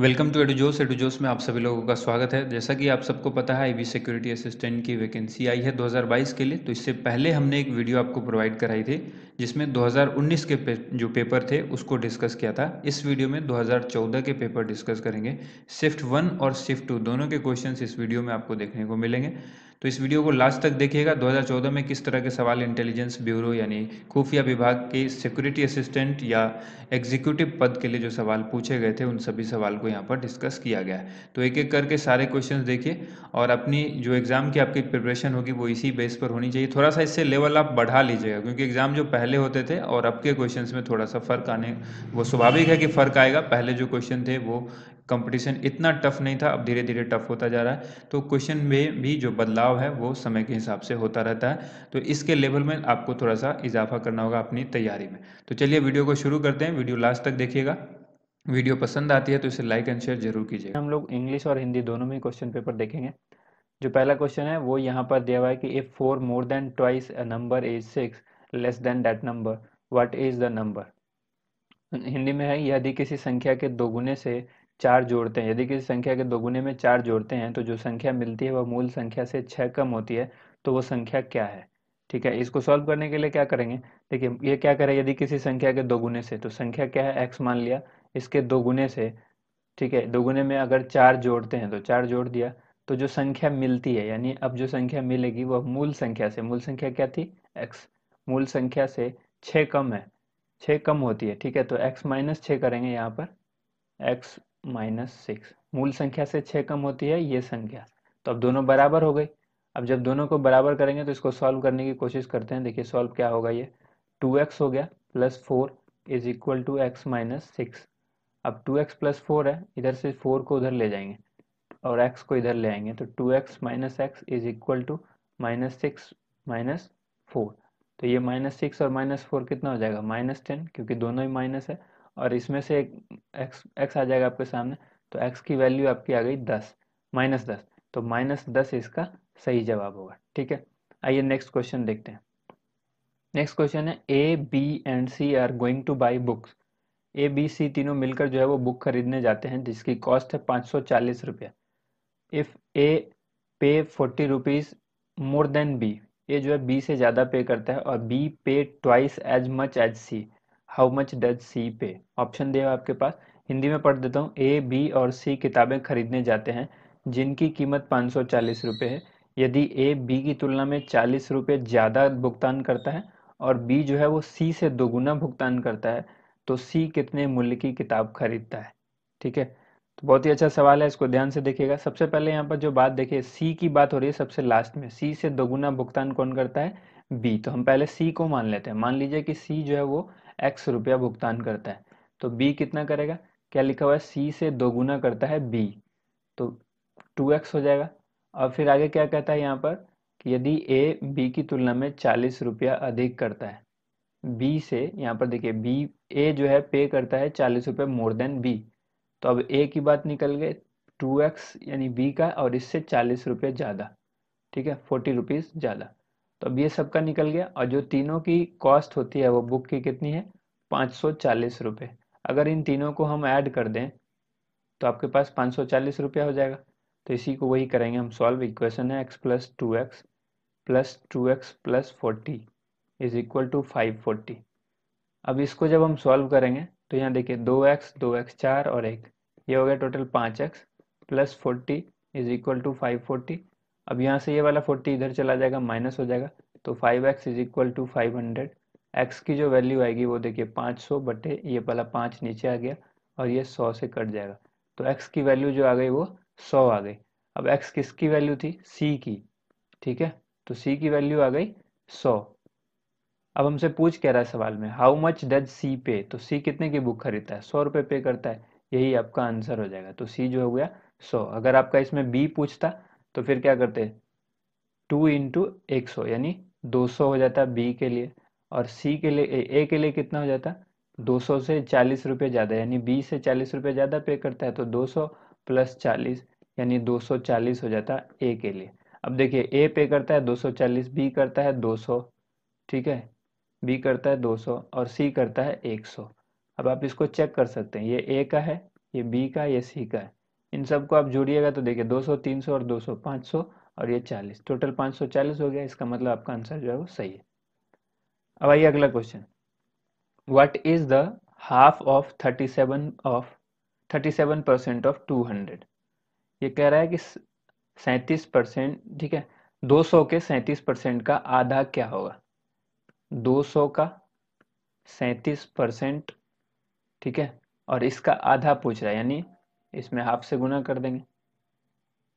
Welcome to एडुजोस एडुजोस में आप सभी लोगों का स्वागत है जैसा कि आप सबको पता है आईबी सिक्योरिटी असिस्टेंट की वैकेंसी आई है 2022 के लिए तो इससे पहले हमने एक वीडियो आपको प्रोवाइड कराई थी जिसमें 2019 के पे, जो पेपर थे उसको डिस्कस किया था इस वीडियो में 2014 के पेपर डिस्कस करेंगे शिफ्ट वन और शिफ्ट टू दोनों के क्वेश्चन इस वीडियो में आपको देखने को मिलेंगे तो इस वीडियो को लास्ट तक देखिएगा 2014 में किस तरह के सवाल इंटेलिजेंस ब्यूरो यानी खुफिया विभाग के सिक्योरिटी असिस्टेंट या एग्जीक्यूटिव पद के लिए जो सवाल पूछे गए थे उन सभी सवाल को यहाँ पर डिस्कस किया गया है तो एक एक करके सारे क्वेश्चन देखिए और अपनी जो एग्ज़ाम की आपकी प्रिपरेशन होगी वो इसी बेस पर होनी चाहिए थोड़ा सा इससे लेवल आप बढ़ा लीजिएगा क्योंकि एग्ज़ाम जो पहले होते थे और अब के क्वेश्चन में थोड़ा सा फ़र्क आने वो स्वाभाविक है कि फ़र्क आएगा पहले जो क्वेश्चन थे वो कंपटीशन इतना टफ नहीं था अब धीरे धीरे टफ होता जा रहा है तो क्वेश्चन में भी जो बदलाव है वो समय के हिसाब से होता रहता है तो इसके लेवल में आपको थोड़ा सा इजाफा करना होगा अपनी तैयारी में तो चलिए वीडियो को शुरू करते हैं वीडियो लास्ट तक देखिएगा वीडियो पसंद आती है तो इसे लाइक एंड शेयर जरूर कीजिए हम लोग इंग्लिश और हिंदी दोनों में क्वेश्चन पेपर देखेंगे जो पहला क्वेश्चन है वो यहाँ पर दिया हुआ है कि if four more than twice number is six less than that number what is the number Hindi में है यदि किसी संख्या के दोगुने से चार जोड़ते हैं यदि किसी संख्या के दोगुने में चार जोड़ते हैं तो जो संख्या मिलती है वह मूल संख्या से छह कम होती है तो वो संख्या क्या है ठीक है इसको सॉल्व करने के लिए क्या करेंगे देखिए ये क्या करें यदि किसी संख्या के दोगुने से तो संख्या क्या है एक्स मान लिया इसके दोगुने से ठीक है दोगुने में अगर चार जोड़ते हैं तो चार जोड़ दिया तो जो संख्या मिलती है यानी अब जो संख्या मिलेगी वह मूल संख्या से मूल संख्या क्या थी एक्स मूल संख्या से छ कम है छ कम होती है ठीक है तो एक्स माइनस छ करेंगे यहाँ पर एक्स माइनस सिक्स मूल संख्या से छः कम होती है ये संख्या तो अब दोनों बराबर हो गई अब जब दोनों को बराबर करेंगे तो इसको सॉल्व करने की कोशिश करते हैं देखिए सॉल्व क्या होगा ये टू एक्स हो गया plus four is equal to x minus six अब टू एक्स प्लस फोर है इधर से फोर को उधर ले जाएंगे और एक्स को इधर ले आएंगे तो two x minus x is equal to minus six minus four तो ये माइनस सिक्स और माइनस फोर कितना हो जाएगा माइनस टेन क्योंकि दोनों ही माइनस है और इसमें से एक एक्स एक्स आ जाएगा आपके सामने तो एक्स की वैल्यू आपकी आ गई दस माइनस दस तो माइनस दस इसका सही जवाब होगा ठीक है आइए नेक्स्ट क्वेश्चन देखते हैं नेक्स्ट क्वेश्चन है A B and C are going to buy books A B C तीनों मिलकर जो है वो बुक खरीदने जाते हैं जिसकी कॉस्ट है पाँच सौ चालीस रुपया if A pay forty rupees more than B A जो है बी से ज़्यादा पे करता है और B pay twice as much as C how much does C pay option दिया आपके पास हिंदी में पढ़ देता हूँ ए बी और सी किताबें खरीदने जाते हैं जिनकी कीमत पाँच सौ चालीस रुपये है यदि ए बी की तुलना में चालीस रुपये ज़्यादा भुगतान करता है और बी जो है वो सी से दोगुना भुगतान करता है तो सी कितने मूल्य की किताब खरीदता है ठीक है तो बहुत ही अच्छा सवाल है इसको ध्यान से देखिएगा सबसे पहले यहाँ पर जो बात देखिए सी की बात हो रही है सबसे लास्ट में सी से दोगुना भुगतान कौन करता है बी तो हम पहले सी को मान लेते हैं मान लीजिए कि सी जो है वो एक्स रुपया भुगतान करता है तो बी कितना करेगा क्या लिखा हुआ है सी से दो गुना करता है बी तो टू एक्स हो जाएगा और फिर आगे क्या कहता है यहाँ पर कि यदि ए बी की तुलना में चालीस रुपया अधिक करता है बी से यहाँ पर देखिए बी ए जो है पे करता है चालीस रुपये मोर देन बी तो अब ए की बात निकल गई टू एक्स यानी बी का और इससे चालीस रुपये ज़्यादा ठीक है फोर्टी रुपीज़ ज़्यादा तो अब ये सबका निकल गया और जो तीनों की कॉस्ट होती है वो बुक की कितनी है पाँच सौ चालीस रुपये अगर इन तीनों को हम ऐड कर दें तो आपके पास पाँच सौ चालीस रुपया हो जाएगा तो इसी को वही करेंगे हम सॉल्व इक्वेशन है x plus two x plus two x plus forty is equal to five forty अब इसको जब हम सॉल्व करेंगे तो यहाँ देखिए दो एक्स दो एक्स चार और एक ये हो गया टोटल पाँच x plus forty is equal to five forty अब यहाँ से ये वाला फोर्टी इधर चला जाएगा माइनस हो जाएगा तो five x is equal to five hundred x की जो वैल्यू आएगी वो देखिए पाँच सौ बटे ये वाला पाँच नीचे आ गया और ये सौ से कट जाएगा तो एक्स की वैल्यू जो आ गई वो सौ आ गई अब एक्स किसकी वैल्यू थी सी की ठीक है तो सी की वैल्यू आ गई सौ अब हमसे पूछ कह रहा है सवाल में हाउ मच डज सी पे तो सी कितने की बुक खरीदता है सौ रुपये पे करता है यही आपका आंसर हो जाएगा तो सी जो हो गया सौ अगर आपका इसमें बी पूछता तो फिर क्या करते टू इंटू एक सौ यानी दो सौ हो जाता बी के लिए और सी के लिए ए के लिए कितना हो जाता दो सौ से चालीस रुपये ज़्यादा यानी बी से चालीस रुपये ज़्यादा पे करता है तो दो सौ प्लस चालीस यानी दो सौ चालीस हो जाता ए के लिए अब देखिए ए पे करता है दो सौ चालीस बी करता है दो सौ ठीक है बी करता है दो सौ और सी करता है एक सौ अब आप इसको चेक कर सकते हैं ये ए का है ये बी का ये सी का है इन सबको आप जोड़िएगा तो देखिए 200, 300 और 200, 500 और ये 40 टोटल 540 हो गया इसका मतलब आपका आंसर जो है वो सही है अब आइए अगला question what is the half of 37 of 37 percent of 200 ये कह रहा है कि सैतीस परसेंट ठीक है 200 के सैतीस परसेंट का आधा क्या होगा 200 का सैतीस परसेंट ठीक है और इसका आधा पूछ रहा है यानी इसमें हाफ से गुना कर देंगे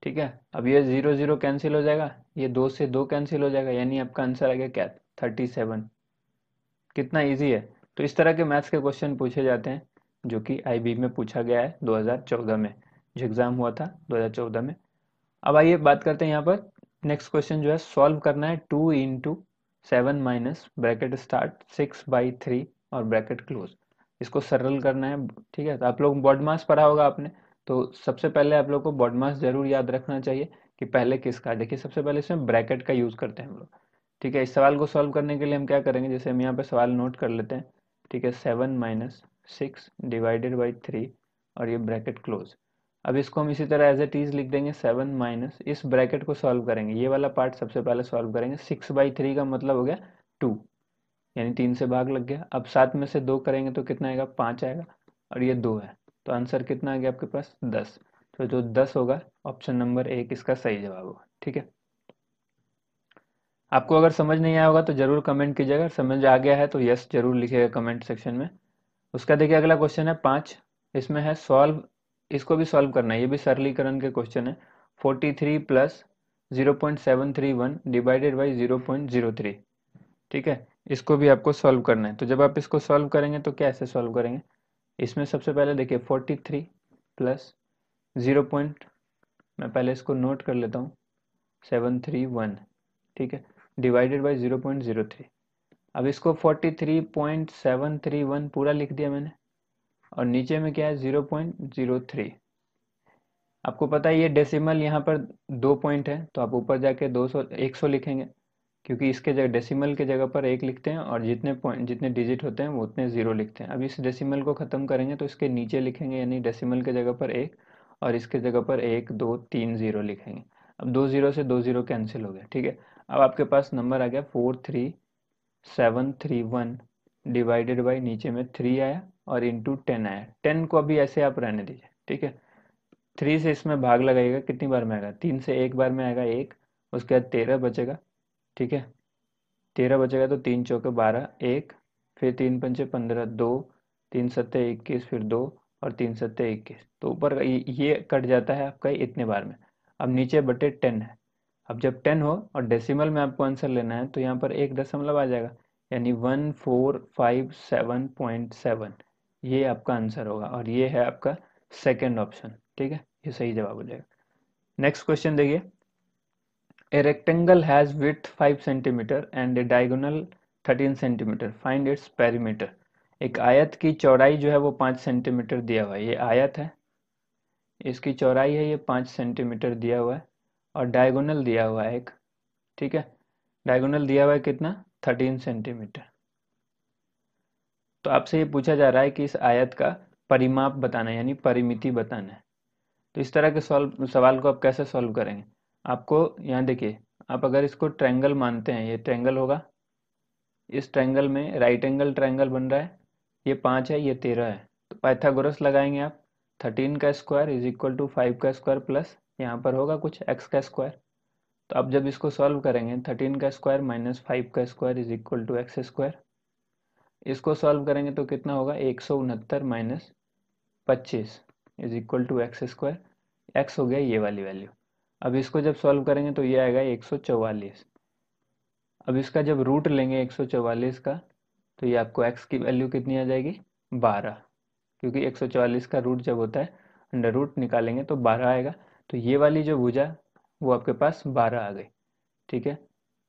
ठीक है अब ये ज़ीरो ज़ीरो कैंसिल हो जाएगा ये दो से दो कैंसिल हो जाएगा यानी आपका आंसर आ गया क्या थर्टी सेवन कितना ईजी है तो इस तरह के मैथ्स के क्वेश्चन पूछे जाते हैं जो कि आईबी में पूछा गया है 2014 में जो एग्ज़ाम हुआ था 2014 में अब आइए बात करते हैं यहाँ पर नेक्स्ट क्वेश्चन जो है सॉल्व करना है two into seven minus bracket start six by three और ब्रैकेट क्लोज इसको सरल करना है ठीक है तो आप लोग बॉड मास पढ़ा होगा आपने तो सबसे पहले आप लोग को बॉडमास जरूर याद रखना चाहिए कि पहले किसका देखिए सबसे पहले इसमें ब्रैकेट का यूज करते हैं हम लोग ठीक है इस सवाल को सॉल्व करने के लिए हम क्या करेंगे जैसे हम यहाँ पे सवाल नोट कर लेते हैं ठीक है seven minus six divided by three और ये ब्रैकेट क्लोज अब इसको हम इसी तरह एज ए टीज लिख देंगे सेवन माइनस इस ब्रैकेट को सॉल्व करेंगे ये वाला पार्ट सबसे पहले सॉल्व करेंगे सिक्स बाई थ्री का मतलब हो गया टू यानी तीन से भाग लग गया अब सात में से दो करेंगे तो कितना आएगा पाँच आएगा और ये दो है तो आंसर कितना आ गया आपके पास दस तो जो दस होगा ऑप्शन नंबर एक इसका सही जवाब होगा ठीक है आपको अगर समझ नहीं आया होगा तो जरूर कमेंट कीजिएगा समझ आ गया है तो यस जरूर लिखिएगा कमेंट सेक्शन में उसका देखिए अगला क्वेश्चन है पांच इसमें है सॉल्व इसको भी सॉल्व करना है ये भी सरलीकरण के क्वेश्चन है forty three plus zero point seven three one divided by zero point zero three ठीक है इसको भी आपको सॉल्व करना है तो जब आप इसको सॉल्व करेंगे तो कैसे सॉल्व करेंगे इसमें सबसे पहले देखिए forty three plus zero point मैं पहले इसको नोट कर लेता हूँ सेवन थ्री वन ठीक है divided by zero point zero three अब इसको forty three point seven three one पूरा लिख दिया मैंने और नीचे में क्या है ज़ीरो पॉइंट ज़ीरो थ्री आपको पता है ये डेसिमल यहाँ पर दो पॉइंट है तो आप ऊपर जाके दो सौ एक सौ लिखेंगे क्योंकि इसके जगह डेसिमल के जगह पर एक लिखते हैं और जितने पॉइंट जितने डिजिट होते हैं वो उतने ज़ीरो लिखते हैं अब इस डेसिमल को ख़त्म करेंगे तो इसके नीचे लिखेंगे यानी डेसिमल के जगह पर एक और इसके जगह पर एक दो तीन ज़ीरो लिखेंगे अब दो ज़ीरो से दो ज़ीरो कैंसिल हो गया ठीक है अब आपके पास नंबर आ गया four three seven three one divided by नीचे में थ्री आया और इंटू टेन आया टेन को अभी ऐसे आप रहने दीजिए ठीक है थ्री से इसमें भाग लगाइएगा कितनी बार में आएगा तीन से एक बार में आएगा एक उसके बाद तेरह बचेगा ठीक है तेरह बचेगा तो तीन चौके बारह एक फिर तीन पंचे पंद्रह दो तीन सत्ते इक्कीस फिर दो और तीन सत्ते इक्कीस तो ऊपर ये कट जाता है आपका इतने बार में अब नीचे बटे टेन है अब जब टेन हो और डेसिमल में आपको आंसर लेना है तो यहाँ पर एक दशमलव आ जाएगा यानी one four five seven point seven ये आपका आंसर होगा और ये है आपका सेकेंड ऑप्शन ठीक है ये सही जवाब हो जाएगा नेक्स्ट क्वेश्चन देखिए A rectangle has width 5 cm and a diagonal 13 cm. Find its perimeter. एक आयत की चौड़ाई जो है वो पाँच सेंटीमीटर दिया हुआ है ये आयत है इसकी चौड़ाई है ये पाँच सेंटीमीटर दिया हुआ है और डायगोनल दिया हुआ है एक ठीक है डायगोनल दिया हुआ है कितना थर्टीन सेंटीमीटर तो आपसे ये पूछा जा रहा है कि इस आयत का परिमाप बताना है यानी परिमिति बताना है तो इस तरह के सॉल्व सवाल को आप कैसे सॉल्व करेंगे आपको यहाँ देखिए आप अगर इसको ट्रैंगल मानते हैं ये ट्रैंगल होगा इस ट्रैंगल में राइट एंगल ट्रैंगल बन रहा है ये पाँच है ये तेरह है तो पाइथागोरस लगाएंगे आप थर्टीन का square is equal to five का स्क्वायर प्लस यहाँ पर होगा कुछ एक्स का स्क्वायर तो आप जब इसको सॉल्व करेंगे थर्टीन का स्क्वायर माइनस फाइव का square is equal to x square इसको सॉल्व करेंगे तो कितना होगा एक सौ उनहत्तर माइनस पच्चीस is equal to x square x हो गया ये वाली वैल्यू अब इसको जब सॉल्व करेंगे तो ये आएगा 144 अब इसका जब रूट लेंगे 144 का तो ये आपको x की वैल्यू कितनी आ जाएगी 12 क्योंकि 144 का रूट जब होता है अंडर रूट निकालेंगे तो 12 आएगा तो ये वाली जो भुजा वो आपके पास 12 आ गई ठीक है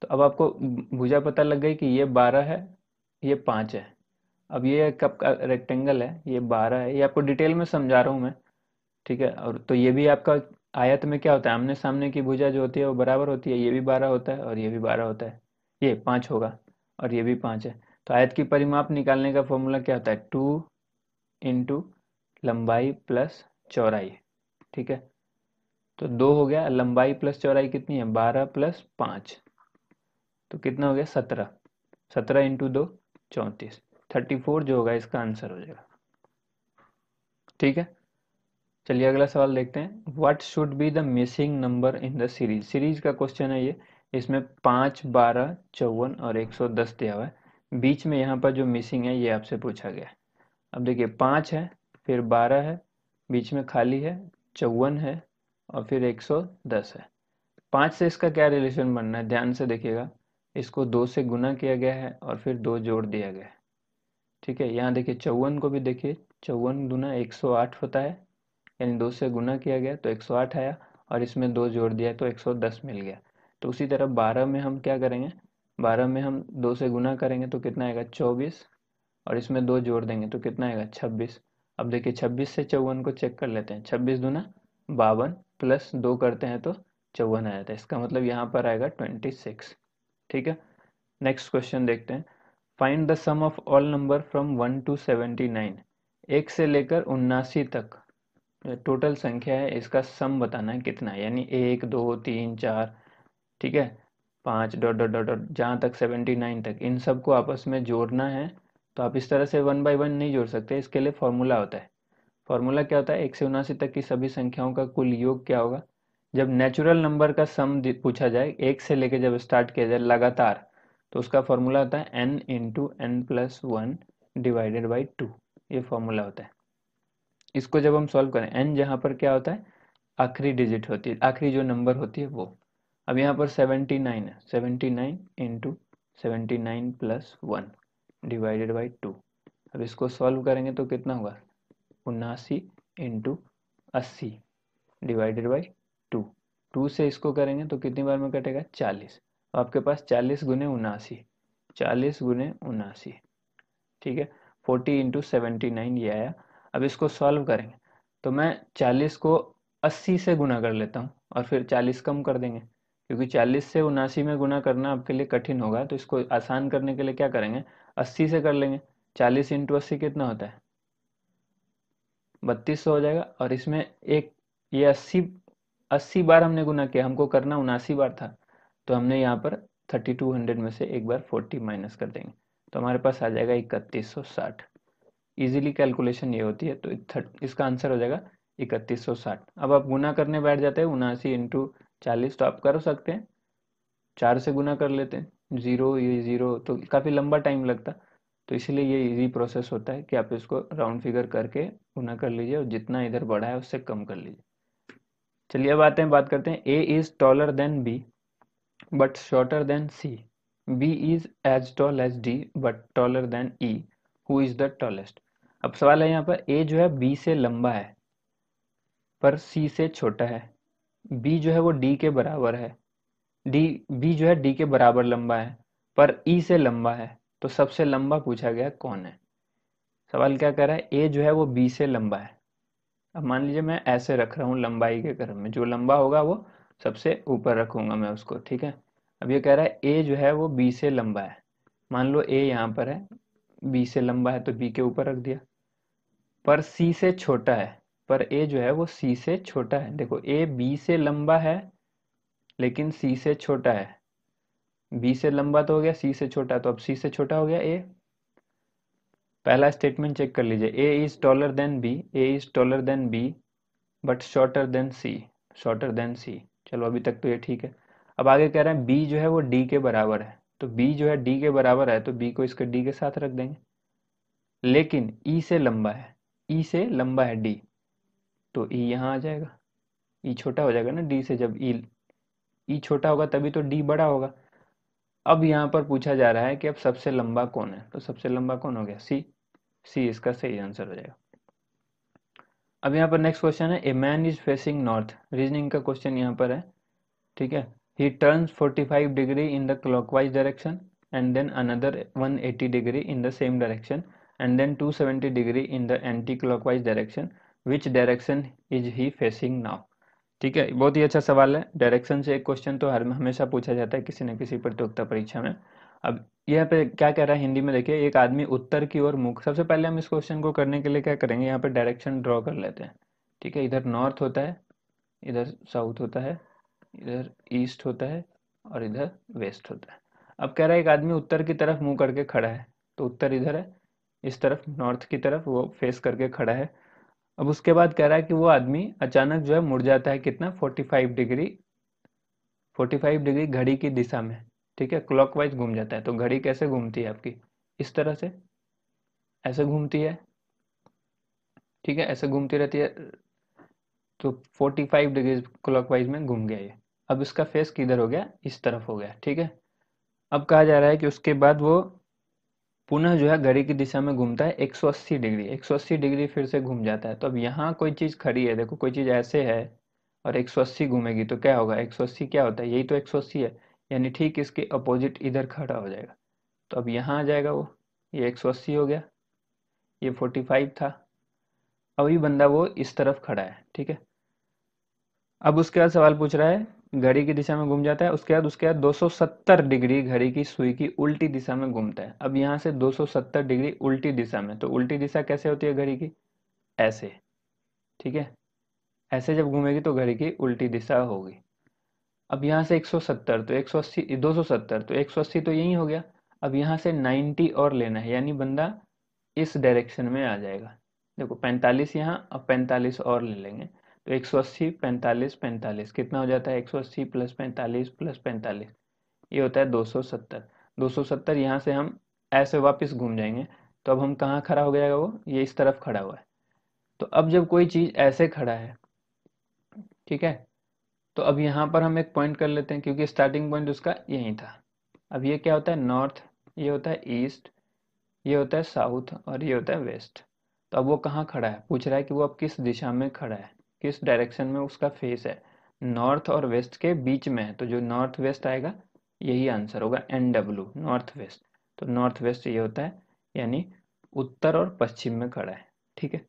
तो अब आपको भुजा पता लग गई कि ये 12 है ये पाँच है अब ये कब का रेक्टेंगल है ये बारह है ये आपको डिटेल में समझा रहा हूँ मैं ठीक है और तो ये भी आपका आयत में क्या होता है आमने सामने की भुजा जो होती है वो बराबर होती है ये भी बारह होता है और ये भी बारह होता है ये पाँच होगा और ये भी पाँच है तो आयत की परिमाप निकालने का फॉर्मूला क्या होता है टू इंटू लंबाई प्लस चौराई ठीक है तो दो हो गया लंबाई प्लस चौराई कितनी है बारह प्लस पाँच तो कितना हो गया सत्रह सत्रह इंटू दो चौंतीस थर्टी फोर जो होगा इसका आंसर हो जाएगा ठीक है चलिए अगला सवाल देखते हैं what should be the missing number in the series series का क्वेश्चन है ये इसमें पाँच बारह चौवन और एक सौ दस दिया हुआ है बीच में यहाँ पर जो मिसिंग है ये आपसे पूछा गया है अब देखिए पाँच है फिर बारह है बीच में खाली है चौवन है और फिर एक सौ दस है पाँच से इसका क्या रिलेशन बनना है ध्यान से देखिएगा इसको दो से गुना किया गया है और फिर दो जोड़ दिया गया है ठीक है यहाँ देखिए चौवन को भी देखिए चौवन गुना एक सौ आठ होता है यानी दो से गुना किया गया तो 108 आया और इसमें दो जोड़ दिया तो 110 मिल गया तो उसी तरह बारह में हम क्या करेंगे बारह में हम दो से गुना करेंगे तो कितना आएगा चौबीस और इसमें दो जोड़ देंगे तो कितना आएगा छब्बीस अब देखिए छब्बीस से चौवन को चेक कर लेते हैं छब्बीस दूना बावन प्लस दो करते हैं तो चौवन आ जाता है इसका मतलब यहाँ पर आएगा ट्वेंटी सिक्स ठीक है नेक्स्ट क्वेश्चन देखते हैं find the sum of all number from one to seventy nine एक से लेकर उन्नासी तक टोटल संख्या है इसका सम बताना है कितना यानी एक दो तीन चार ठीक है पाँच डॉट डॉट डॉट डॉट जहाँ तक सेवेंटी नाइन तक इन सबको आपस में जोड़ना है तो आप इस तरह से वन बाई वन नहीं जोड़ सकते इसके लिए फॉर्मूला होता है फॉर्मूला क्या होता है एक से उनासी तक की सभी संख्याओं का कुल योग क्या होगा जब नेचुरल नंबर का सम पूछा जाए एक से लेकर जब स्टार्ट किया जाए लगातार तो उसका फॉर्मूला होता है N into N plus one divided by two ये फॉर्मूला होता है इसको जब हम सॉल्व करें एन जहाँ पर क्या होता है आखिरी डिजिट होती है आखिरी जो नंबर होती है वो अब यहाँ पर सेवेंटी नाइन है seventy nine into seventy nine plus one divided by two अब इसको सॉल्व करेंगे तो कितना होगा उन्नासी इंटू अस्सी डिवाइडेड बाई टू टू से इसको करेंगे तो कितनी बार में कटेगा चालीस आपके पास चालीस गुने उनासी चालीस गुने उनासी ठीक है फोर्टी इंटू सेवेंटी नाइन ये आया अब इसको सॉल्व करेंगे तो मैं 40 को 80 से गुना कर लेता हूँ और फिर 40 कम कर देंगे क्योंकि 40 से उनासी में गुना करना आपके लिए कठिन होगा तो इसको आसान करने के लिए क्या करेंगे 80 से कर लेंगे 40 इंटू अस्सी कितना होता है बत्तीस हो जाएगा और इसमें एक ये अस्सी अस्सी बार हमने गुना किया हमको करना उनासी बार था तो हमने यहाँ पर 3200 में से एक बार 40 माइनस कर देंगे तो हमारे पास आ जाएगा इकतीस सौ साठ इजीली कैलकुलेशन ये होती है तो इसका आंसर हो जाएगा इकतीस सौ साठ अब आप गुना करने बैठ जाते हैं उनासी इंटू चालीस तो आप कर सकते हैं चार से गुना कर लेते हैं ज़ीरो ये ज़ीरो तो काफ़ी लंबा टाइम लगता तो इसलिए ये इजी प्रोसेस होता है कि आप इसको राउंड फिगर करके गुना कर लीजिए और जितना इधर बढ़ा है उससे कम कर लीजिए चलिए अब आते हैं बात करते हैं A is taller than B but shorter than C B is as tall as D but taller than E who is the tallest अब सवाल है यहाँ पर ए जो है बी से लंबा है पर सी से छोटा है बी जो है वो डी के बराबर है डी बी जो है डी के बराबर लंबा है पर ई e से लंबा है तो सबसे लंबा पूछा गया कौन है सवाल क्या कह रहा है ए जो है वो बी से लंबा है अब मान लीजिए मैं ऐसे रख रहा हूँ लंबाई के क्रम में जो लंबा होगा वो सबसे ऊपर रखूंगा मैं उसको ठीक है अब ये कह रहा है ए जो है वो बी से लंबा है मान लो ए यहाँ पर है बी से लंबा है तो बी के ऊपर रख दिया पर सी से छोटा है पर ए जो है वो सी से छोटा है देखो ए बी से लंबा है लेकिन सी से छोटा है बी से लंबा तो हो गया सी से छोटा तो अब सी से छोटा हो गया ए पहला स्टेटमेंट चेक कर लीजिए A is taller than B A is taller than B but shorter than C shorter than C चलो अभी तक तो ये ठीक है अब आगे कह रहे हैं बी जो है वो डी के बराबर है तो बी जो है डी के बराबर है तो बी को इसके डी के साथ रख देंगे लेकिन ई e से लंबा है ई e से लंबा है डी तो ई e यहाँ आ जाएगा ई e छोटा हो जाएगा ना डी से जब ई ई छोटा होगा तभी तो डी बड़ा होगा अब यहाँ पर पूछा जा रहा है कि अब सबसे लंबा कौन है तो सबसे लंबा कौन हो गया सी सी इसका सही आंसर हो जाएगा अब यहाँ पर नेक्स्ट क्वेश्चन है a man is facing north reasoning का क्वेश्चन यहाँ पर है ठीक है he turns 45 degree in the clockwise direction and then another 180 degree in the same direction and then 270 degree in the anti-clockwise direction which direction is he facing now ठीक है बहुत ही अच्छा सवाल है डायरेक्शन से एक क्वेश्चन तो हर हमेशा पूछा जाता है किसी न किसी प्रतियोगिता परीक्षा में अब यहाँ पे क्या कह रहा है हिंदी में देखिए एक आदमी उत्तर की ओर मुख सबसे पहले हम इस क्वेश्चन को करने के लिए क्या करेंगे यहाँ पे डायरेक्शन ड्रॉ कर लेते हैं ठीक है इधर नॉर्थ होता है इधर साउथ होता है इधर ईस्ट होता है और इधर वेस्ट होता है अब कह रहा है एक आदमी उत्तर की तरफ मुंह करके खड़ा है तो उत्तर इधर है इस तरफ नॉर्थ की तरफ वो फेस करके खड़ा है अब उसके बाद कह रहा है कि वो आदमी अचानक जो है मुड़ जाता है कितना 45 डिग्री 45 डिग्री घड़ी की दिशा में ठीक है क्लॉकवाइज घूम जाता है तो घड़ी कैसे घूमती है आपकी इस तरह से ऐसे घूमती है ठीक है ऐसे घूमती रहती है तो 45 डिग्री क्लॉकवाइज में घूम गया ये अब इसका फेस किधर हो गया इस तरफ हो गया ठीक है अब कहा जा रहा है कि उसके बाद वो पुनः जो है घड़ी की दिशा में घूमता है 180 डिग्री 180 डिग्री फिर से घूम जाता है तो अब यहाँ कोई चीज़ खड़ी है देखो कोई चीज़ ऐसे है और 180 घूमेगी तो क्या होगा 180 क्या होता है यही तो 180 है यानी ठीक इसके अपोजिट इधर खड़ा हो जाएगा तो अब यहाँ आ जाएगा वो ये 180 हो गया ये 45 था अभी बंदा वो इस तरफ खड़ा है ठीक है अब उसके बाद सवाल पूछ रहा है घड़ी की दिशा में घूम जाता है उसके बाद उसके बाद 270 डिग्री घड़ी की सुई की उल्टी दिशा में घूमता है अब यहाँ से 270 डिग्री उल्टी दिशा में तो उल्टी दिशा कैसे होती है घड़ी की ऐसे ठीक है ऐसे जब घूमेगी तो घड़ी की उल्टी दिशा होगी अब यहाँ से 170 तो 180 270 तो 180 तो यही हो गया अब यहाँ से 90 और लेना है यानी बंदा इस डायरेक्शन में आ जाएगा देखो 45 यहाँ अब 45 और ले लेंगे तो एक सौ अस्सी पैंतालीस पैंतालीस कितना हो जाता है एक सौ अस्सी प्लस पैंतालीस प्लस पैंतालीस ये होता है दो सौ सत्तर दो सौ सत्तर यहाँ से हम ऐसे वापस घूम जाएंगे तो अब हम कहाँ खड़ा हो जाएगा वो ये इस तरफ खड़ा हुआ है तो अब जब कोई चीज़ ऐसे खड़ा है ठीक है तो अब यहाँ पर हम एक पॉइंट कर लेते हैं क्योंकि स्टार्टिंग पॉइंट उसका यही था अब ये क्या होता है नॉर्थ ये होता है ईस्ट ये होता है साउथ और ये होता है वेस्ट तो अब वो कहाँ खड़ा है पूछ रहा है कि वो अब किस दिशा में खड़ा है किस डायरेक्शन में उसका फेस है नॉर्थ और वेस्ट के बीच में है तो जो नॉर्थ वेस्ट आएगा यही आंसर होगा एन डब्ल्यू नॉर्थ वेस्ट तो नॉर्थ वेस्ट ये होता है यानी उत्तर और पश्चिम में खड़ा है ठीक है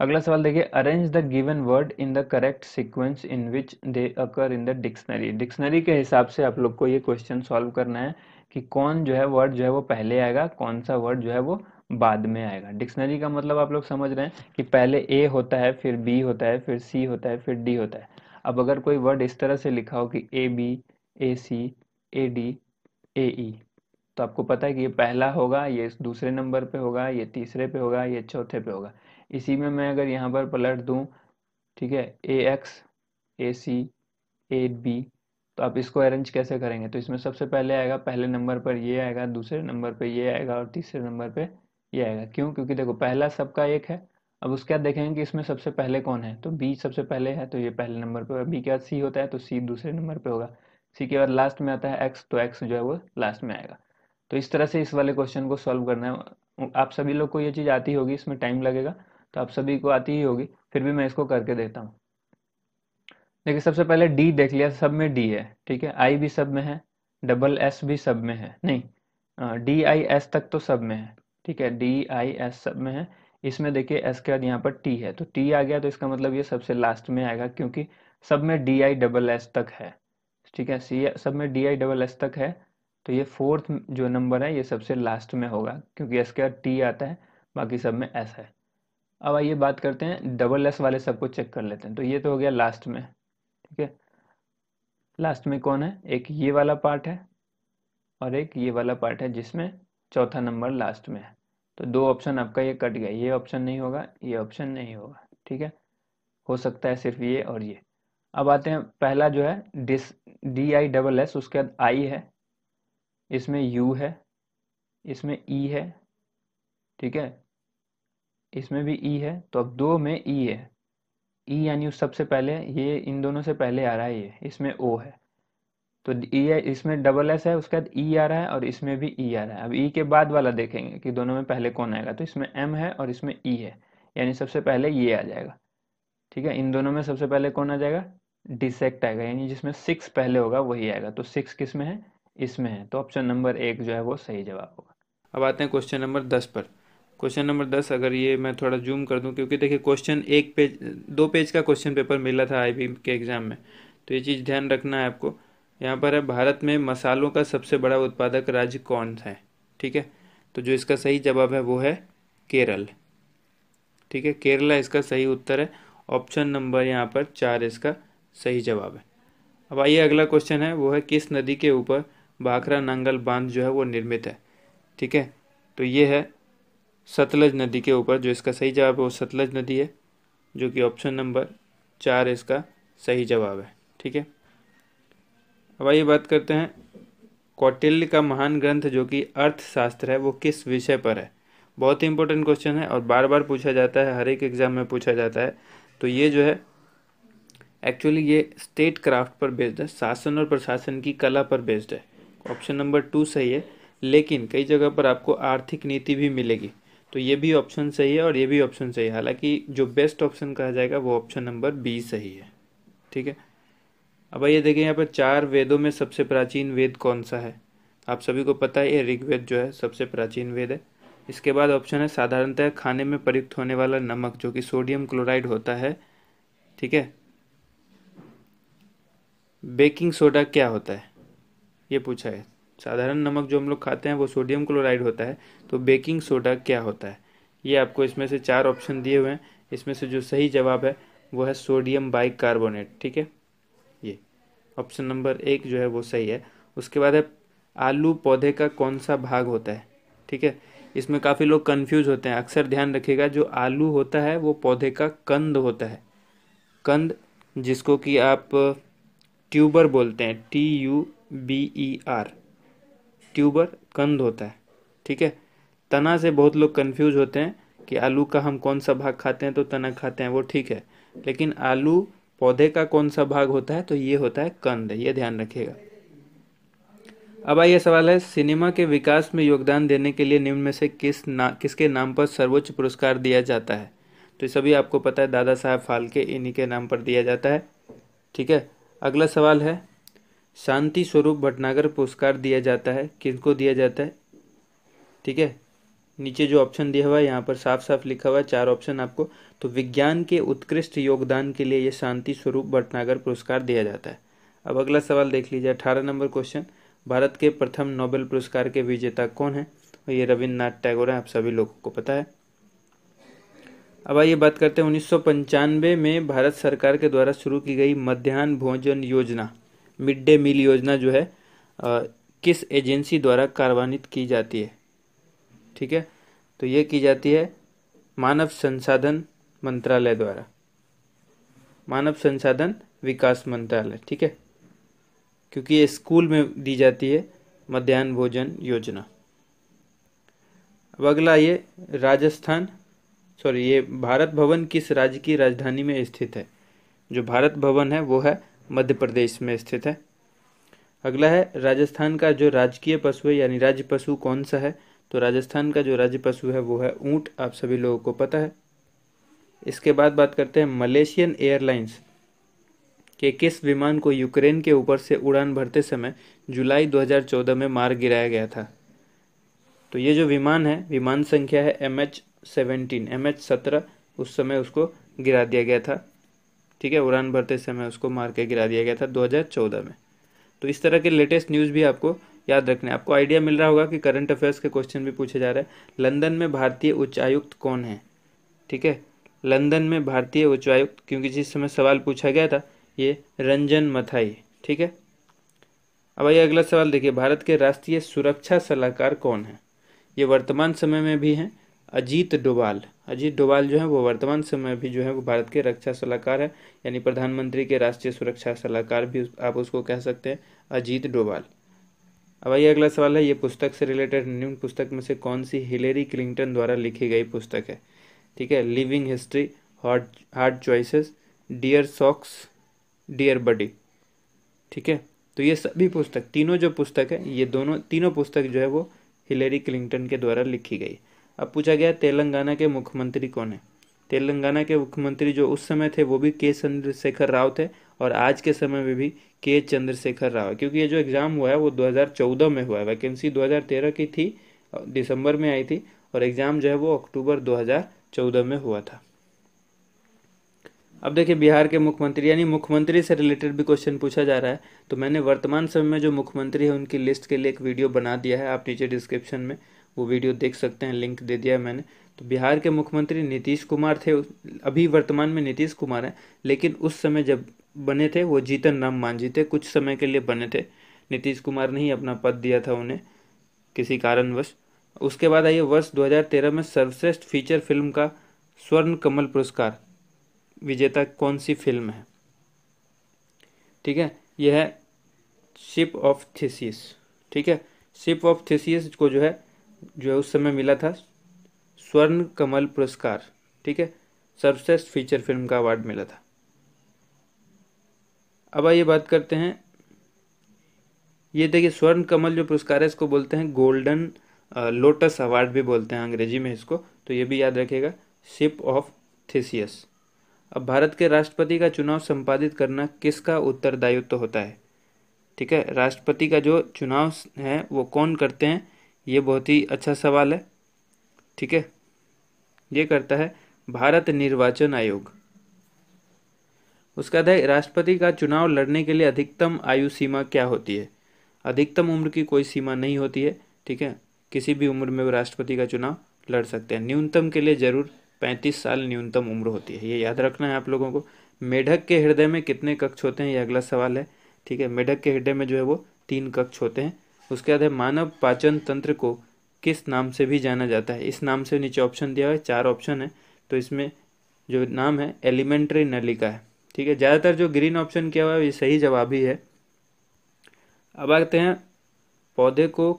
अगला सवाल देखिए arrange the given word in the correct sequence in which they occur in the dictionary dictionary के हिसाब से आप लोग को ये क्वेश्चन सॉल्व करना है कि कौन जो है वर्ड जो है वो पहले आएगा कौन सा वर्ड जो है वो बाद में आएगा डिक्शनरी का मतलब आप लोग समझ रहे हैं कि पहले ए होता है फिर बी होता है फिर सी होता है फिर डी होता है अब अगर कोई वर्ड इस तरह से लिखा हो कि A B A C A D A ई तो आपको पता है कि ये पहला होगा ये दूसरे नंबर पे होगा ये तीसरे पे होगा ये चौथे पे होगा इसी में मैं अगर यहाँ पर पलट दूँ ठीक है ए x A C A B तो आप इसको अरेंज कैसे करेंगे तो इसमें सबसे पहले आएगा पहले नंबर पर ये आएगा दूसरे नंबर पर ये आएगा और तीसरे नंबर पर ये आएगा क्यों क्योंकि देखो पहला सबका एक है अब उसके बाद देखेंगे कि इसमें सबसे पहले कौन है तो बी सबसे पहले है तो ये पहले नंबर पर बी के बाद सी होता है तो सी दूसरे नंबर पर होगा सी के बाद लास्ट में आता है एक्स तो एक्स जो है वो लास्ट में आएगा तो इस तरह से इस वाले क्वेश्चन को सॉल्व करना है आप सभी लोग को ये चीज़ आती होगी इसमें टाइम लगेगा तो आप सभी को आती ही होगी फिर भी मैं इसको करके देता हूँ देखिए सबसे पहले डी देख लिया सब में डी है ठीक है आई भी सब में है डबल एस भी सब में है नहीं डी आई एस तक तो सब में है ठीक है डी आई एस सब में है इसमें देखिए एस के बाद यहाँ पर टी है तो टी आ गया तो इसका मतलब ये सबसे लास्ट में आएगा क्योंकि सब में डी आई डबल एस तक है ठीक है सी सब में डी आई डबल एस तक है तो ये फोर्थ जो नंबर है ये सबसे लास्ट में होगा क्योंकि एस के बाद टी आता है बाकी सब में एस है अब आइए बात करते हैं डबल एस वाले सबको चेक कर लेते हैं तो ये तो हो गया लास्ट में ठीक है लास्ट में कौन है एक ये वाला पार्ट है और एक ये वाला पार्ट है जिसमें चौथा नंबर लास्ट में है तो दो ऑप्शन आपका ये कट गया ये ऑप्शन नहीं होगा ये ऑप्शन नहीं होगा ठीक है हो सकता है सिर्फ ये और ये अब आते हैं पहला जो है diss D I double S उसके बाद आई है इसमें यू है इसमें ई e है ठीक है इसमें भी ई e है तो अब दो में ई e है ई यानी उस सबसे पहले ये इन दोनों से पहले आ रहा है ये इसमें ओ है तो ई e इसमें डबल एस है उसके बाद ई e आ रहा है और इसमें भी ई e आ रहा है अब ई के बाद वाला देखेंगे कि दोनों में पहले कौन आएगा तो इसमें एम है और इसमें ई है यानी सबसे पहले ये आ जाएगा ठीक है इन दोनों में सबसे पहले कौन आ जाएगा डिसेक्ट आएगा यानी जिसमें सिक्स पहले होगा वही आएगा तो सिक्स किस में है इसमें है तो ऑप्शन नंबर एक जो है वो सही जवाब होगा अब आते हैं क्वेश्चन नंबर दस पर क्वेश्चन नंबर दस अगर ये मैं थोड़ा जूम कर दूं क्योंकि देखिए क्वेश्चन एक पेज दो पेज का क्वेश्चन पेपर मिला था आई के एग्ज़ाम में तो ये चीज़ ध्यान रखना है आपको यहाँ पर है भारत में मसालों का सबसे बड़ा उत्पादक राज्य कौन है ठीक है तो जो इसका सही जवाब है वो है केरल ठीक है केरला इसका सही उत्तर है ऑप्शन नंबर यहाँ पर चार इसका सही जवाब है अब आइए अगला क्वेश्चन है वो है किस नदी के ऊपर भाखरा नांगल बांध जो है वो निर्मित है ठीक है तो ये है सतलज नदी के ऊपर जो इसका सही जवाब है वो सतलज नदी है जो कि ऑप्शन नंबर चार इसका सही जवाब है ठीक है अब आइए बात करते हैं कौटिल्य का महान ग्रंथ जो कि अर्थशास्त्र है वो किस विषय पर है बहुत ही इंपॉर्टेंट क्वेश्चन है और बार बार पूछा जाता है हर एक एग्जाम में पूछा जाता है तो ये जो है एक्चुअली ये स्टेट क्राफ्ट पर बेस्ड है शासन और प्रशासन की कला पर बेस्ड है ऑप्शन नंबर टू सही है लेकिन कई जगह पर आपको आर्थिक नीति भी मिलेगी तो ये भी ऑप्शन सही है और ये भी ऑप्शन सही है हालांकि जो बेस्ट ऑप्शन कहा जाएगा वो ऑप्शन नंबर बी सही है ठीक है अब आइए देखें यहाँ पर चार वेदों में सबसे प्राचीन वेद कौन सा है आप सभी को पता है ये ऋग्वेद जो है सबसे प्राचीन वेद है इसके बाद ऑप्शन है साधारणतः खाने में प्रयुक्त होने वाला नमक जो कि सोडियम क्लोराइड होता है ठीक है बेकिंग सोडा क्या होता है ये पूछा है साधारण नमक जो हम लोग खाते हैं वो सोडियम क्लोराइड होता है तो बेकिंग सोडा क्या होता है ये आपको इसमें से चार ऑप्शन दिए हुए हैं इसमें से जो सही जवाब है वो है सोडियम बाइकार्बोनेट ठीक है ऑप्शन नंबर एक जो है वो सही है उसके बाद है आलू पौधे का कौन सा भाग होता है ठीक है इसमें काफ़ी लोग कंफ्यूज होते हैं अक्सर ध्यान रखिएगा जो आलू होता है वो पौधे का कंद होता है कंद जिसको कि आप ट्यूबर बोलते हैं T U B E R tuber कंद होता है ठीक है तना से बहुत लोग कंफ्यूज होते हैं कि आलू का हम कौन सा भाग खाते हैं तो तना खाते हैं वो ठीक है लेकिन आलू पौधे का कौन सा भाग होता है तो ये होता है कंद ये ध्यान रखिएगा अब आइए सवाल है सिनेमा के विकास में योगदान देने के लिए निम्न में से किस ना किसके नाम पर सर्वोच्च पुरस्कार दिया जाता है तो सभी आपको पता है दादा साहब फाल्के इन्हीं के नाम पर दिया जाता है ठीक है अगला सवाल है शांति स्वरूप भटनागर पुरस्कार दिया जाता है किसको दिया जाता है ठीक है नीचे जो ऑप्शन दिया हुआ है यहाँ पर साफ साफ लिखा हुआ है चार ऑप्शन आपको तो विज्ञान के उत्कृष्ट योगदान के लिए यह शांति स्वरूप भटनागर पुरस्कार दिया जाता है अब अगला सवाल देख लीजिए अठारह नंबर क्वेश्चन भारत के प्रथम नोबेल पुरस्कार के विजेता कौन है और ये रविन्द्रनाथ टैगोर है आप सभी लोगों को पता है अब आइए बात करते हैं उन्नीस में भारत सरकार के द्वारा शुरू की गई मध्यान्ह भोजन योजना मिड डे मील योजना जो है आ, किस एजेंसी द्वारा कार्यान्वित की जाती है ठीक है तो ये की जाती है मानव संसाधन मंत्रालय द्वारा मानव संसाधन विकास मंत्रालय ठीक है क्योंकि ये स्कूल में दी जाती है मध्यान्ह भोजन योजना अब अगला ये राजस्थान सॉरी ये भारत भवन किस राज्य की राजधानी में स्थित है जो भारत भवन है वो है मध्य प्रदेश में स्थित है अगला है राजस्थान का जो राजकीय पशु है यानी राज्य पशु कौन सा है तो राजस्थान का जो राज्य पशु है वो है ऊँट आप सभी लोगों को पता है इसके बाद बात करते हैं मलेशियन एयरलाइंस के किस विमान को यूक्रेन के ऊपर से उड़ान भरते समय जुलाई 2014 में मार गिराया गया था तो ये जो विमान है विमान संख्या है M H seventeen M H सत्रह उस समय उसको गिरा दिया गया था ठीक है उड़ान भरते समय उसको मार के गिरा दिया गया था 2014 में तो इस तरह के लेटेस्ट न्यूज़ भी आपको याद रखने आपको आइडिया मिल रहा होगा कि करंट अफेयर्स के क्वेश्चन भी पूछे जा रहे हैं लंदन में भारतीय उच्चायुक्त कौन है ठीक है लंदन में भारतीय उच्चायुक्त क्योंकि जिस समय सवाल पूछा गया था ये रंजन मथाई ठीक है अब आइए अगला सवाल देखिए भारत के राष्ट्रीय सुरक्षा सलाहकार कौन है ये वर्तमान समय में भी हैं अजीत डोवाल अजीत डोवाल जो है वो वर्तमान समय भी जो है वो भारत के रक्षा सलाहकार है यानी प्रधानमंत्री के राष्ट्रीय सुरक्षा सलाहकार भी आप उसको कह सकते हैं अजीत डोवाल अब आइए अगला सवाल है ये पुस्तक से रिलेटेड निम्न पुस्तक में से कौन सी हिलेरी क्लिंगटन द्वारा लिखी गई पुस्तक है ठीक है living history hard hard choices dear socks dear buddy ठीक है तो ये सभी पुस्तक तीनों जो पुस्तक है ये दोनों तीनों पुस्तक जो है वो हिलेरी क्लिंटन के द्वारा लिखी गई अब पूछा गया तेलंगाना के मुख्यमंत्री कौन है तेलंगाना के मुख्यमंत्री जो उस समय थे वो भी के चंद्रशेखर राव थे और आज के समय में भी के चंद्रशेखर राव क्योंकि ये जो एग्ज़ाम हुआ है वो 2014 में हुआ है वैकेंसी 2013 की थी दिसंबर में आई थी और एग्ज़ाम जो है वो अक्टूबर 2014 में हुआ था अब देखिए बिहार के मुख्यमंत्री यानी मुख्यमंत्री से रिलेटेड भी क्वेश्चन पूछा जा रहा है तो मैंने वर्तमान समय में जो मुख्यमंत्री है उनकी लिस्ट के लिए एक वीडियो बना दिया है आप नीचे डिस्क्रिप्शन में वो वीडियो देख सकते हैं लिंक दे दिया है मैंने तो बिहार के मुख्यमंत्री नीतीश कुमार थे अभी वर्तमान में नीतीश कुमार हैं लेकिन उस समय जब बने थे वो जीतन राम मांझी थे कुछ समय के लिए बने थे नीतीश कुमार ने ही अपना पद दिया था उन्हें किसी कारणवश उसके बाद आइए वर्ष 2013 में सर्वश्रेष्ठ फीचर फिल्म का स्वर्ण कमल पुरस्कार विजेता कौन सी फिल्म है ठीक है यह है शिप ऑफ थीसीस ठीक है शिप ऑफ थीसीस को जो है जो है उस समय मिला था स्वर्ण कमल पुरस्कार ठीक है सर्वश्रेष्ठ फीचर फिल्म का अवार्ड मिला था अब आइए बात करते हैं ये देखिए स्वर्ण कमल जो पुरस्कार है इसको बोलते हैं गोल्डन लोटस अवार्ड भी बोलते हैं अंग्रेजी में इसको तो ये भी याद रखेगा शिप ऑफ थीसियस अब भारत के राष्ट्रपति का चुनाव संपादित करना किसका उत्तरदायित्व तो होता है ठीक है राष्ट्रपति का जो चुनाव है वो कौन करते हैं ये बहुत ही अच्छा सवाल है ठीक है ये करता है भारत निर्वाचन आयोग उसका अध्याय राष्ट्रपति का चुनाव लड़ने के लिए अधिकतम आयु सीमा क्या होती है अधिकतम उम्र की कोई सीमा नहीं होती है ठीक है किसी भी उम्र में वो राष्ट्रपति का चुनाव लड़ सकते हैं न्यूनतम के लिए ज़रूर पैंतीस साल न्यूनतम उम्र होती है ये याद रखना है आप लोगों को मेढक के हृदय में कितने कक्ष होते हैं ये अगला सवाल है ठीक है मेढक के हृदय में जो है वो तीन कक्ष होते हैं उसके बाद मानव पाचन तंत्र को किस नाम से भी जाना जाता है इस नाम से नीचे ऑप्शन दिया हुआ है चार ऑप्शन है तो इसमें जो नाम है एलिमेंट्री नलिका है ठीक है ज़्यादातर जो ग्रीन ऑप्शन किया हुआ है ये सही जवाब ही है अब आते हैं पौधे को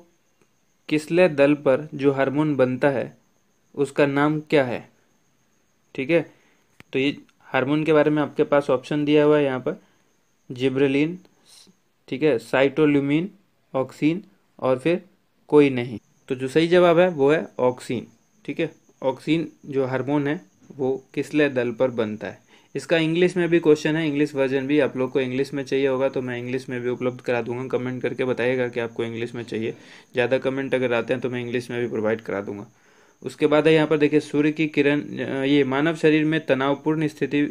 किसले दल पर जो हार्मोन बनता है उसका नाम क्या है ठीक है तो ये हार्मोन के बारे में आपके पास ऑप्शन दिया हुआ है यहाँ पर जिब्रेलिन ठीक है साइटोल्यूमिन ऑक्सीन और फिर कोई नहीं तो जो सही जवाब है वो है ऑक्सीन ठीक है ऑक्सीन जो हार्मोन है वो किसले दल पर बनता है इसका इंग्लिश में भी क्वेश्चन है इंग्लिश वर्जन भी आप लोग को इंग्लिश में चाहिए होगा तो मैं इंग्लिश में भी उपलब्ध करा दूंगा कमेंट करके बताइएगा कि आपको इंग्लिश में चाहिए ज़्यादा कमेंट अगर आते हैं तो मैं इंग्लिश में भी प्रोवाइड करा दूंगा उसके बाद है यहाँ पर देखिए सूर्य की किरण ये मानव शरीर में तनावपूर्ण स्थिति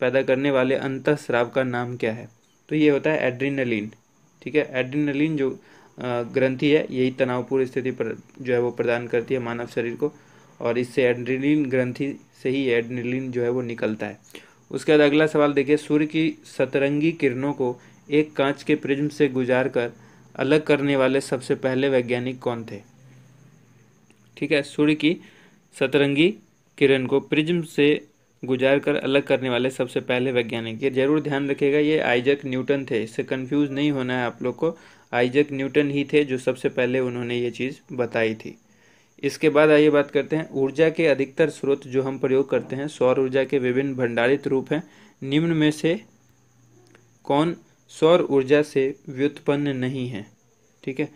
पैदा करने वाले अंत का नाम क्या है तो ये होता है एड्रीनलिन ठीक है एड्रीनलिन जो ग्रंथि है यही तनावपूर्ण स्थिति पर जो है वो प्रदान करती है मानव शरीर को और इससे एड्रीनलिन ग्रंथि से ही एड्रीनलिन जो है वो निकलता है उसके बाद अगला सवाल देखिए सूर्य की सतरंगी किरणों को एक कांच के प्रिज्म से गुजार कर अलग करने वाले सबसे पहले वैज्ञानिक कौन थे ठीक है सूर्य की सतरंगी किरण को प्रिज्म से गुजार कर अलग करने वाले सबसे पहले वैज्ञानिक ये जरूर ध्यान रखिएगा ये आइजक न्यूटन थे इससे कंफ्यूज नहीं होना है आप लोग को आइजक न्यूटन ही थे जो सबसे पहले उन्होंने ये चीज़ बताई थी इसके बाद आइए बात करते हैं ऊर्जा के अधिकतर स्रोत जो हम प्रयोग करते हैं सौर ऊर्जा के विभिन्न भंडारित रूप हैं निम्न में से कौन सौर ऊर्जा से व्युत्पन्न नहीं है ठीक है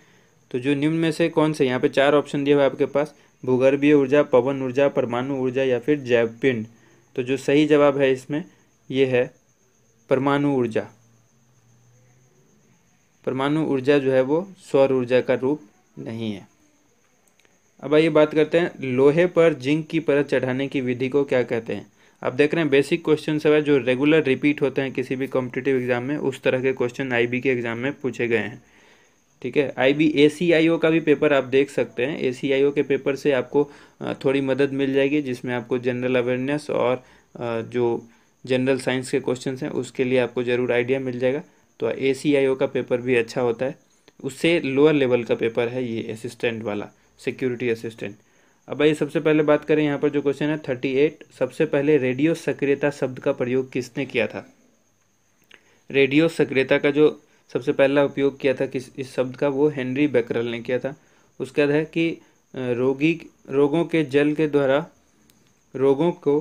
तो जो निम्न में से कौन से यहाँ पे चार ऑप्शन दिए हुए आपके पास भूगर्भीय ऊर्जा पवन ऊर्जा परमाणु ऊर्जा या फिर जैव पिंड तो जो सही जवाब है इसमें ये है परमाणु ऊर्जा परमाणु ऊर्जा जो है वो सौर ऊर्जा का रूप नहीं है अब आइए बात करते हैं लोहे पर जिंक की परत चढ़ाने की विधि को क्या कहते हैं आप देख रहे हैं बेसिक क्वेश्चन सब है जो रेगुलर रिपीट होते हैं किसी भी कॉम्पिटेटिव एग्जाम में उस तरह के क्वेश्चन आईबी के एग्जाम में पूछे गए हैं ठीक है आई बी ए सी आई ओ का भी पेपर आप देख सकते हैं ए सी आई ओ के पेपर से आपको थोड़ी मदद मिल जाएगी जिसमें आपको जनरल अवेयरनेस और जो जनरल साइंस के क्वेश्चन हैं उसके लिए आपको ज़रूर आइडिया मिल जाएगा तो ए सी आई ओ का पेपर भी अच्छा होता है उससे लोअर लेवल का पेपर है ये असिस्टेंट वाला सिक्योरिटी असिस्टेंट अब भाई सबसे पहले बात करें यहाँ पर जो क्वेश्चन है थर्टी एट सबसे पहले रेडियो सक्रियता शब्द का प्रयोग किसने किया था रेडियो सक्रियता का जो सबसे पहला उपयोग किया था किस इस शब्द का वो हेनरी बेकरल ने किया था उसके बाद है कि रोगी रोगों के जल के द्वारा रोगों को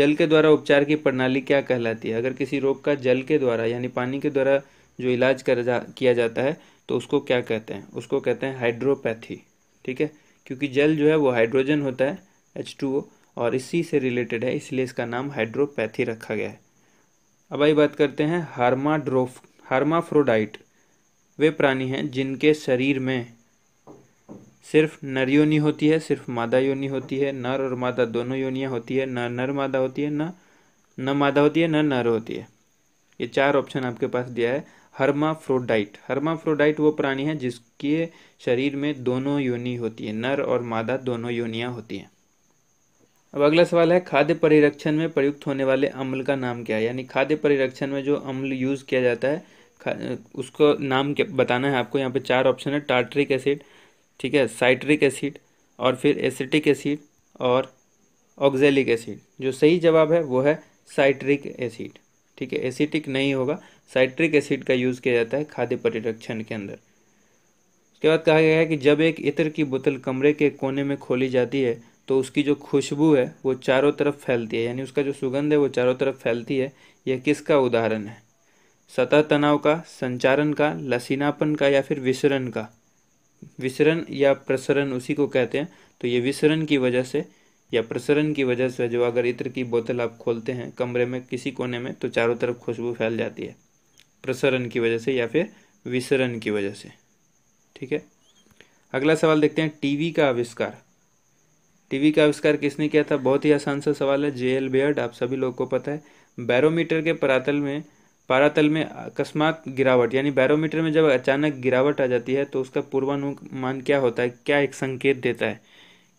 जल के द्वारा उपचार की प्रणाली क्या कहलाती है अगर किसी रोग का जल के द्वारा यानी पानी के द्वारा जो इलाज कर जा किया जाता है तो उसको क्या कहते हैं उसको कहते हैं हाइड्रोपैथी ठीक है क्योंकि जल जो है वो हाइड्रोजन होता है एच और इसी से रिलेटेड है इसलिए इसका नाम हाइड्रोपैथी रखा गया है अब आई बात करते हैं हार्माड्रोफ हार्माफ्रोडाइट वे प्राणी हैं जिनके शरीर में सिर्फ नर योनि होती है सिर्फ मादा योनि होती है नर और मादा दोनों योनियाँ होती है ना नर मादा होती है न न मादा होती है ना नर होती है ये चार ऑप्शन आपके पास दिया है हर्माफ्रोडाइट हर्माफ्रोडाइट वो प्राणी है जिसके शरीर में दोनों योनि होती है नर और मादा दोनों योनियाँ होती हैं अब अगला सवाल है खाद्य परिरक्षण में प्रयुक्त होने वाले अम्ल का नाम क्या है यानी खाद्य परिरक्षण में जो अम्ल यूज़ किया जाता है उसको नाम बताना है आपको यहाँ पे चार ऑप्शन है टार्ट्रिक एसिड ठीक है साइट्रिक एसिड और फिर एसिटिक एसिड और ऑक्जेलिक एसिड जो सही जवाब है वो है साइट्रिक एसिड ठीक है एसिटिक नहीं होगा साइट्रिक एसिड का यूज़ किया जाता है खाद्य परिरक्षण के अंदर उसके बाद कहा गया है कि जब एक इत्र की बोतल कमरे के कोने में खोली जाती है तो उसकी जो खुशबू है वो चारों तरफ फैलती है यानी उसका जो सुगंध है वो चारों तरफ फैलती है यह किसका उदाहरण है सतह तनाव का संचारण का लसीनापन का या फिर विसरण का विसरण या प्रसरण उसी को कहते हैं तो ये विसरण की वजह से या प्रसरण की वजह से जो अगर इत्र की बोतल आप खोलते हैं कमरे में किसी कोने में तो चारों तरफ खुशबू फैल जाती है प्रसरण की वजह से या फिर विसरण की वजह से ठीक है अगला सवाल देखते हैं टीवी का आविष्कार टीवी का आविष्कार किसने किया था बहुत ही आसान सा सवाल है जे एल बेयर्ड आप सभी लोगों को पता है बैरोमीटर के परातल में पारातल में अकस्मात गिरावट यानी बैरोमीटर में जब अचानक गिरावट आ जाती है तो उसका पूर्वानुमान क्या होता है क्या एक संकेत देता है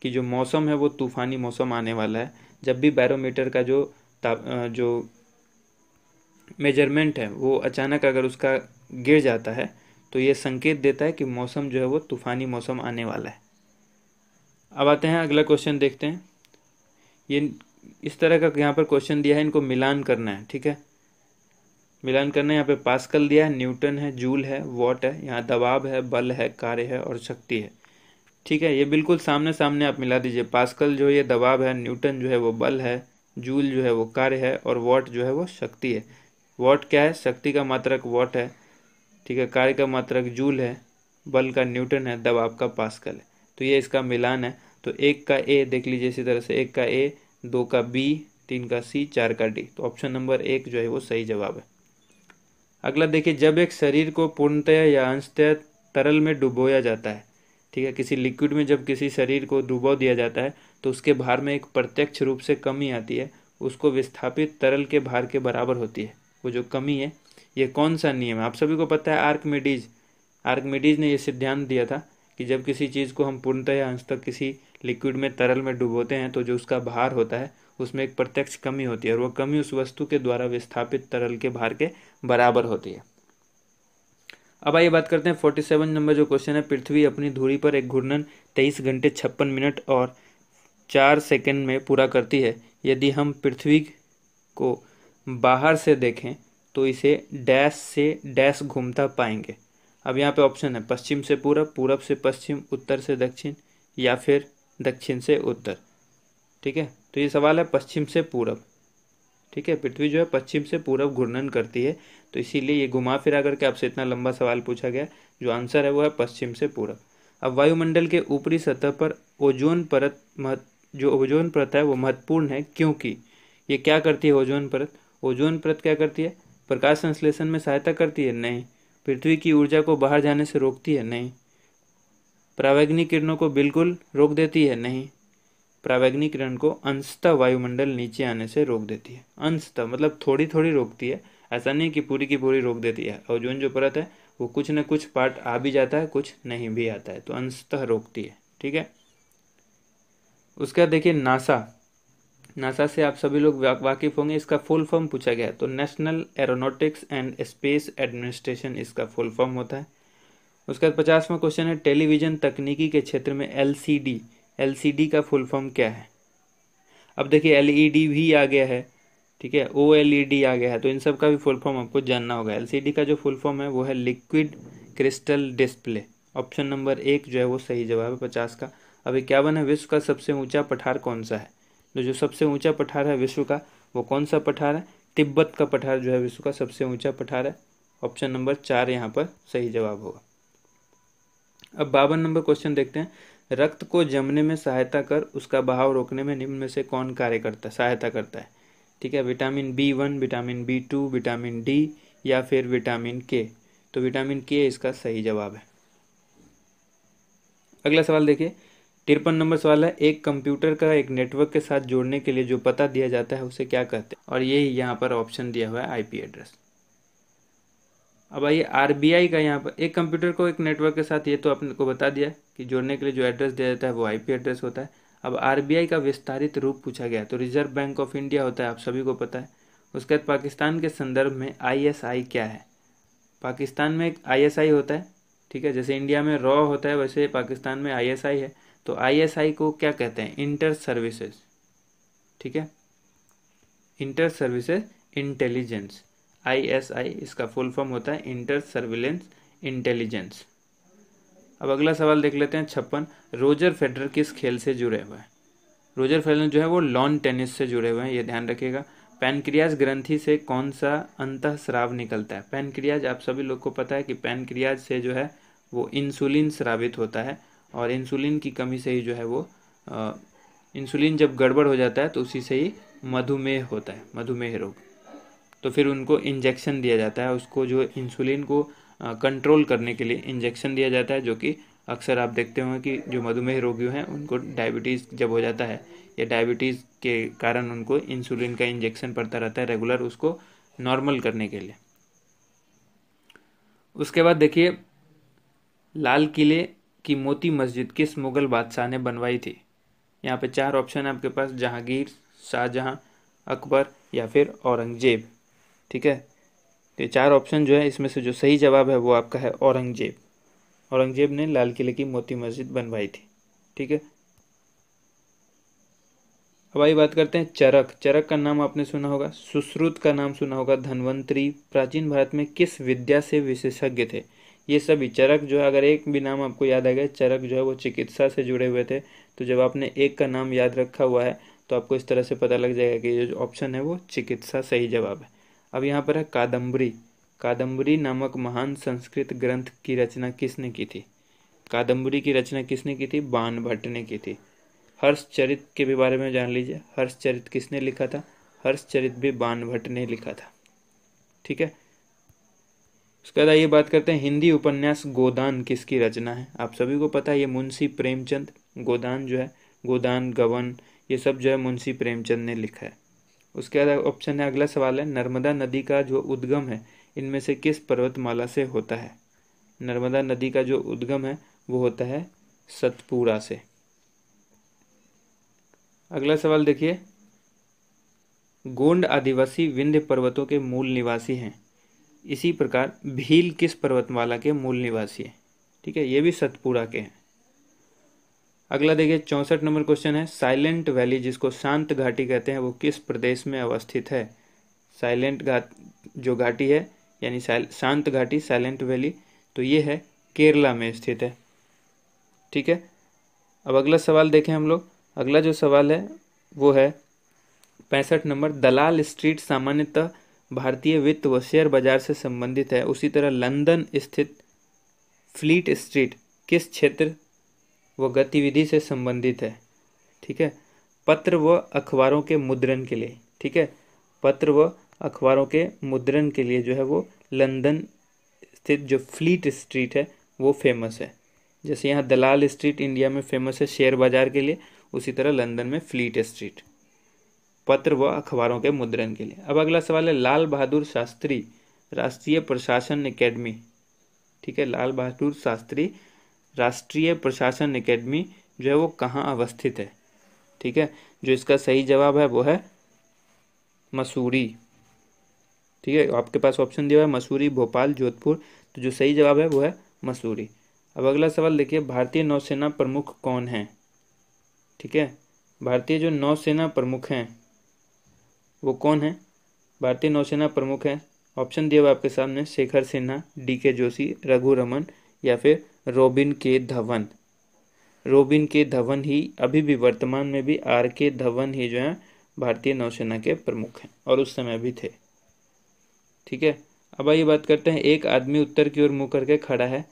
कि जो मौसम है वो तूफानी मौसम आने वाला है जब भी बैरोमीटर का जो ताप जो मेजरमेंट है वो अचानक अगर उसका गिर जाता है तो ये संकेत देता है कि मौसम जो है वो तूफ़ानी मौसम आने वाला है अब आते हैं अगला क्वेश्चन देखते हैं ये इस तरह का यहाँ पर क्वेश्चन दिया है इनको मिलान करना है ठीक है मिलान करना है यहाँ पे पास्कल दिया है न्यूटन है जूल है वॉट है यहाँ दबाव है बल है कार्य है और शक्ति है ठीक है ये बिल्कुल सामने सामने आप मिला दीजिए पास्कल जो ये दबाव है न्यूटन जो है वो बल है जूल जो है वो कार्य है और वॉट जो है वो शक्ति है वॉट क्या है शक्ति का मात्रक वॉट है ठीक है कार्य का मात्रक जूल है बल का न्यूटन है दबाव का पास्कल है तो ये इसका मिलान है तो एक का ए देख लीजिए इसी तरह से एक का ए दो का बी तीन का सी चार का डी तो ऑप्शन नंबर एक जो है वो सही जवाब है अगला देखिए जब एक शरीर को पूर्णतया या अंशतया तरल में डुबोया जाता है ठीक है किसी लिक्विड में जब किसी शरीर को डुबो दिया जाता है तो उसके भार में एक प्रत्यक्ष रूप से कमी आती है उसको विस्थापित तरल के भार के बराबर होती है वो जो कमी है ये कौन सा नियम है आप सभी को पता है आर्कमिडीज आर्कमिडीज ने यह सिद्धांत दिया था कि जब किसी चीज़ को हम पूर्णतः या अंश तक किसी लिक्विड में तरल में डुबोते हैं तो जो उसका भार होता है उसमें एक प्रत्यक्ष कमी होती है और वह कमी उस वस्तु के द्वारा विस्थापित तरल के भार के बराबर होती है अब आइए बात करते हैं फोर्टी सेवन नंबर जो क्वेश्चन है पृथ्वी अपनी धुरी पर एक घूर्णन तेईस घंटे छप्पन मिनट और चार सेकेंड में पूरा करती है यदि हम पृथ्वी को बाहर से देखें तो इसे डैश से डैश घूमता पाएंगे अब यहाँ पे ऑप्शन है पश्चिम से पूरब पूरब से पश्चिम उत्तर से दक्षिण या फिर दक्षिण से उत्तर ठीक है तो ये सवाल है पश्चिम से पूरब ठीक है पृथ्वी जो है पश्चिम से पूरब घूर्णन करती है तो इसीलिए ये घुमा फिरा करके आपसे इतना लंबा सवाल पूछा गया जो आंसर है वो है पश्चिम से पूरब अब वायुमंडल के ऊपरी सतह पर ओजोन परत महत्व जो ओजोन परत है वो महत्वपूर्ण है क्योंकि ये क्या करती है ओजोन परत ओजोन परत क्या करती है प्रकाश संश्लेषण में सहायता करती है नहीं पृथ्वी की ऊर्जा को बाहर जाने से रोकती है नहीं प्रावैग्निक किरणों को बिल्कुल रोक देती है नहीं प्रावैग्निक किरण को अंशतः वायुमंडल नीचे आने से रोक देती है अंशतः मतलब थोड़ी थोड़ी रोकती है ऐसा नहीं कि पूरी की पूरी रोक देती है ओजोन जो परत है वो कुछ ना कुछ पार्ट आ भी जाता है कुछ नहीं भी आता है तो अंशतः रोकती है ठीक है उसके बाद देखिए नासा नासा से आप सभी लोग वाकिफ़ होंगे इसका फुल फॉर्म पूछा गया तो National Aeronautics and Space Administration इसका फुल फॉर्म होता है उसके बाद पचासवा क्वेश्चन है टेलीविज़न तकनीकी के क्षेत्र में एलसीडी एलसीडी का फुल फॉर्म क्या है अब देखिए एलईडी e भी आ गया है ठीक है ओ डी e आ गया है तो इन सब का भी फुल फॉर्म आपको जानना होगा एलसीडी का जो फुल फॉर्म है वो है liquid crystal display option number एक जो है वो सही जवाब है पचास का अब इक्यावन है विश्व का सबसे ऊंचा पठार कौन सा है तो जो सबसे ऊंचा पठार है विश्व का वो कौन सा पठार है तिब्बत का पठार जो है विश्व का सबसे ऊंचा पठार है ऑप्शन नंबर चार यहाँ पर सही जवाब होगा अब बावन नंबर क्वेश्चन देखते हैं रक्त को जमने में सहायता कर उसका बहाव रोकने में निम्न में से कौन कार्य करता सहायता करता है ठीक है vitamin B one vitamin B two vitamin D या फिर विटामिन के तो विटामिन के इसका सही जवाब है अगला सवाल देखिए तिरपन नंबर सवाल है एक कंप्यूटर का एक नेटवर्क के साथ जोड़ने के लिए जो पता दिया जाता है उसे क्या कहते हैं और यही यहाँ पर ऑप्शन दिया हुआ है आईपी एड्रेस अब आइए आरबीआई का यहाँ पर एक कंप्यूटर को एक नेटवर्क के साथ ये तो अपने को बता दिया कि जोड़ने के लिए जो एड्रेस दिया जाता है वो आई एड्रेस होता है अब आर का विस्तारित रूप पूछा गया तो रिजर्व बैंक ऑफ इंडिया होता है आप सभी को पता है उसके बाद पाकिस्तान के संदर्भ में आई क्या है पाकिस्तान में एक आई होता है ठीक है जैसे इंडिया में रॉ होता है वैसे पाकिस्तान में आई है तो आईएसआई को क्या कहते हैं इंटर सर्विसेज ठीक है इंटर सर्विसेज इंटेलिजेंस आईएसआई इसका फुल फॉर्म होता है इंटर सर्विलेंस इंटेलिजेंस अब अगला सवाल देख लेते हैं छप्पन रोजर फेडरर किस खेल से जुड़े हुए हैं रोजर फेडरर जो है वो लॉन टेनिस से जुड़े हुए हैं ये ध्यान रखिएगा पैनक्रियाज ग्रंथि से कौन सा अंत श्राव निकलता है पैनक्रियाज आप सभी लोग को पता है कि पैनक्रियाज से जो है वो इंसुलिन स्रावित होता है और इंसुलिन की कमी से ही जो है वो इंसुलिन जब गड़बड़ हो जाता है तो उसी से ही मधुमेह होता है मधुमेह रोग तो फिर उनको इंजेक्शन दिया जाता है उसको जो इंसुलिन को कंट्रोल करने के लिए इंजेक्शन दिया जाता है जो कि अक्सर आप देखते होंगे कि जो मधुमेह रोगी हैं उनको डायबिटीज़ जब हो जाता है या डायबिटीज़ के कारण उनको इंसुलिन का इंजेक्शन पड़ता रहता है रेगुलर उसको नॉर्मल करने के लिए उसके बाद देखिए लाल किले की मोती मस्जिद किस मुग़ल बादशाह ने बनवाई थी यहाँ पे चार ऑप्शन है आपके पास जहांगीर शाहजहाँ अकबर या फिर औरंगजेब ठीक है तो चार ऑप्शन जो है इसमें से जो सही जवाब है वो आपका है औरंगजेब औरंगजेब ने लाल किले की मोती मस्जिद बनवाई थी ठीक है अब आई बात करते हैं चरक चरक का नाम आपने सुना होगा सुश्रुत का नाम सुना होगा धनवंतरी प्राचीन भारत में किस विद्या से विशेषज्ञ थे ये सभी चरक जो है अगर एक भी नाम आपको याद आ गया चरक जो है वो चिकित्सा से जुड़े हुए थे तो जब आपने एक का नाम याद रखा हुआ है तो आपको इस तरह से पता लग जाएगा कि ये जो ऑप्शन है वो चिकित्सा सही जवाब है अब यहाँ पर है कादम्बरी कादम्बरी नामक महान संस्कृत ग्रंथ की रचना किसने की थी कादम्बरी की रचना किसने की थी बाण भट्ट ने की थी हर्षचरित के भी बारे में जान लीजिए हर्षचरित किसने लिखा था हर्षचरित भी बाण भट्ट ने लिखा था ठीक है उसके बाद आइए बात करते हैं हिंदी उपन्यास गोदान किसकी रचना है आप सभी को पता है ये मुंशी प्रेमचंद गोदान जो है गोदान गवन ये सब जो है मुंशी प्रेमचंद ने लिखा है उसके बाद ऑप्शन है अगला सवाल है नर्मदा नदी का जो उद्गम है इनमें से किस पर्वतमाला से होता है नर्मदा नदी का जो उद्गम है वो होता है सतपुरा से अगला सवाल देखिए गोंड आदिवासी विंध्य पर्वतों के मूल निवासी हैं इसी प्रकार भील किस पर्वतमाला के मूल निवासी है ठीक है ये भी सतपुरा के हैं अगला देखिए चौंसठ नंबर क्वेश्चन है साइलेंट वैली जिसको शांत घाटी कहते हैं वो किस प्रदेश में अवस्थित है साइलेंट घाट जो घाटी है यानी शांत घाटी साइलेंट वैली तो ये है केरला में स्थित है ठीक है अब अगला सवाल देखें हम लोग अगला जो सवाल है वो है पैंसठ नंबर दलाल स्ट्रीट सामान्यतः भारतीय वित्त व शेयर बाजार से संबंधित है उसी तरह लंदन स्थित फ्लीट स्ट्रीट किस क्षेत्र व गतिविधि से संबंधित है ठीक है पत्र व अखबारों के मुद्रण के लिए ठीक है पत्र व अखबारों के मुद्रण के लिए जो है वो लंदन स्थित जो फ्लीट स्ट्रीट है वो फेमस है जैसे यहाँ दलाल स्ट्रीट इंडिया में फेमस है शेयर बाजार के लिए उसी तरह लंदन में फ्लीट स्ट्रीट पत्र व अखबारों के मुद्रण के लिए अब अगला सवाल है लाल बहादुर शास्त्री राष्ट्रीय प्रशासन अकेडमी ठीक है लाल बहादुर शास्त्री राष्ट्रीय प्रशासन अकेडमी जो है वो कहाँ अवस्थित है ठीक है जो इसका सही जवाब है वो है मसूरी ठीक है आपके पास ऑप्शन दिया हुआ है मसूरी भोपाल जोधपुर तो जो सही जवाब है वो है मसूरी अब अगला सवाल देखिए भारतीय नौसेना प्रमुख कौन है ठीक है भारतीय जो नौसेना प्रमुख हैं वो कौन है भारतीय नौसेना प्रमुख है ऑप्शन दिया हुआ आपके सामने शेखर सिन्हा डी के जोशी रघु रमन या फिर रोबिन के धवन रोबिन के धवन ही अभी भी वर्तमान में भी आर के धवन ही जो है भारतीय नौसेना के प्रमुख हैं और उस समय भी थे ठीक है अब आइए बात करते हैं एक आदमी उत्तर की ओर मुंह करके खड़ा है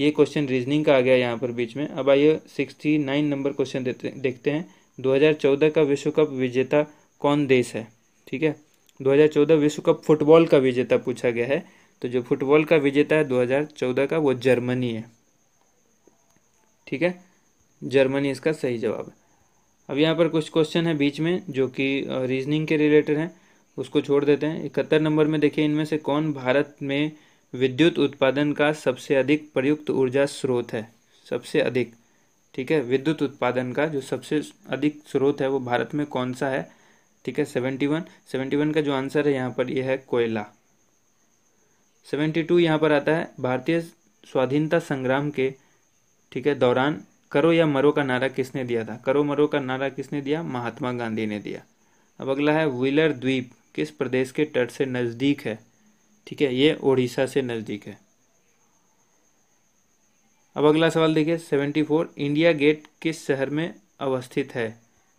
ये क्वेश्चन रीजनिंग का आ गया यहाँ पर बीच में अब आइए सिक्सटी नाइन नंबर क्वेश्चन देखते हैं 2014 का विश्व कप विजेता कौन देश है ठीक है 2014 विश्व कप फुटबॉल का विजेता पूछा गया है तो जो फुटबॉल का विजेता है 2014 का वो जर्मनी है ठीक है जर्मनी इसका सही जवाब है अब यहाँ पर कुछ क्वेश्चन है बीच में जो कि रीजनिंग के रिलेटेड हैं उसको छोड़ देते हैं इकहत्तर नंबर में देखिए इनमें से कौन भारत में विद्युत उत्पादन का सबसे अधिक प्रयुक्त ऊर्जा स्रोत है सबसे अधिक ठीक है विद्युत उत्पादन का जो सबसे अधिक स्रोत है वो भारत में कौन सा है ठीक है सेवेंटी वन सेवेंटी वन का जो आंसर है यहाँ पर यह है कोयला सेवेंटी टू यहाँ पर आता है भारतीय स्वाधीनता संग्राम के ठीक है दौरान करो या मरो का नारा किसने दिया था करो मरो का नारा किसने दिया महात्मा गांधी ने दिया अब अगला है व्हीलर द्वीप किस प्रदेश के तट से नज़दीक है ठीक है ये ओडिशा से नज़दीक है अब अगला सवाल देखिए सेवेंटी फोर इंडिया गेट किस शहर में अवस्थित है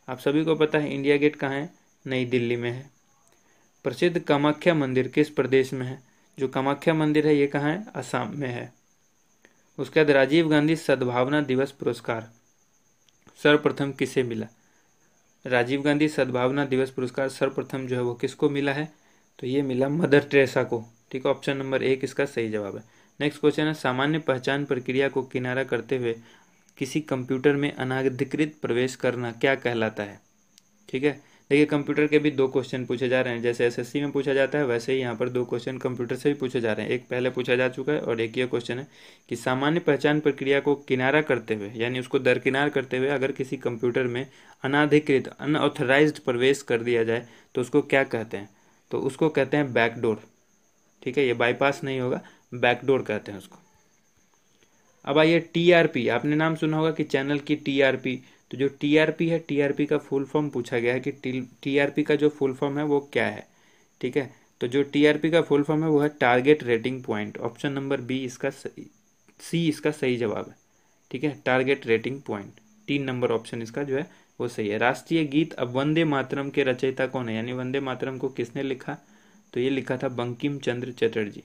आप सभी को पता है इंडिया गेट कहाँ है नई दिल्ली में है प्रसिद्ध कामाख्या मंदिर किस प्रदेश में है जो कामाख्या मंदिर है ये कहाँ है असम में है उसके बाद राजीव गांधी सद्भावना दिवस पुरस्कार सर्वप्रथम किसे मिला राजीव गांधी सद्भावना दिवस पुरस्कार सर्वप्रथम जो है वो किसको मिला है तो ये मिला मदर टेरेसा को ठीक है ऑप्शन नंबर एक इसका सही जवाब है नेक्स्ट क्वेश्चन है सामान्य पहचान प्रक्रिया को किनारा करते हुए किसी कंप्यूटर में अनाधिकृत प्रवेश करना क्या कहलाता है ठीक है देखिए कंप्यूटर के भी दो क्वेश्चन पूछे जा रहे हैं जैसे एसएससी में पूछा जाता है वैसे ही यहाँ पर दो क्वेश्चन कंप्यूटर से भी पूछे जा रहे हैं एक पहले पूछा जा चुका है और एक ये क्वेश्चन है कि सामान्य पहचान प्रक्रिया को किनारा करते हुए यानी उसको दरकिनार करते हुए अगर किसी कंप्यूटर में अनाधिकृत अनऑथोराइज प्रवेश कर दिया जाए तो उसको क्या कहते हैं तो उसको कहते हैं बैकडोर ठीक है ये बाईपास नहीं होगा बैकडोर कहते हैं उसको अब आइए टीआरपी आपने नाम सुना होगा कि चैनल की टीआरपी तो जो टीआरपी है टीआरपी का फुल फॉर्म पूछा गया है कि टीआरपी का जो फुल फॉर्म है वो क्या है ठीक है तो जो टीआरपी का फुल फॉर्म है वो है target rating point option number B इसका सी इसका सही जवाब है ठीक है टारगेट रेटिंग पॉइंट तीन नंबर ऑप्शन इसका जो है वो सही है राष्ट्रीय गीत अब वंदे मातरम के रचयिता कौन है यानी वंदे मातरम को किसने लिखा तो ये लिखा था बंकिम चंद्र चटर्जी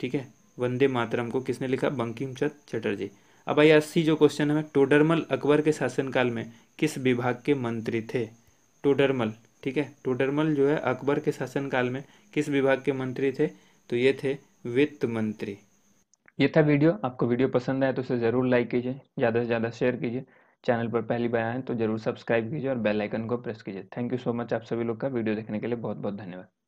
ठीक है वंदे मातरम को किसने लिखा बंकिम चंद्र चटर्जी अब आइए अस्सी जो क्वेश्चन है टोडरमल अकबर के शासनकाल में किस विभाग के मंत्री थे टोडरमल ठीक है टोडरमल जो है अकबर के शासनकाल में किस विभाग के मंत्री थे तो ये थे वित्त मंत्री ये था वीडियो आपको वीडियो पसंद आया तो उसे ज़रूर लाइक कीजिए ज़्यादा से ज़्यादा शेयर कीजिए चैनल पर पहली बार आए तो जरूर सब्सक्राइब कीजिए और बेल आइकन को प्रेस कीजिए थैंक यू सो मच आप सभी लोग का वीडियो देखने के लिए बहुत बहुत धन्यवाद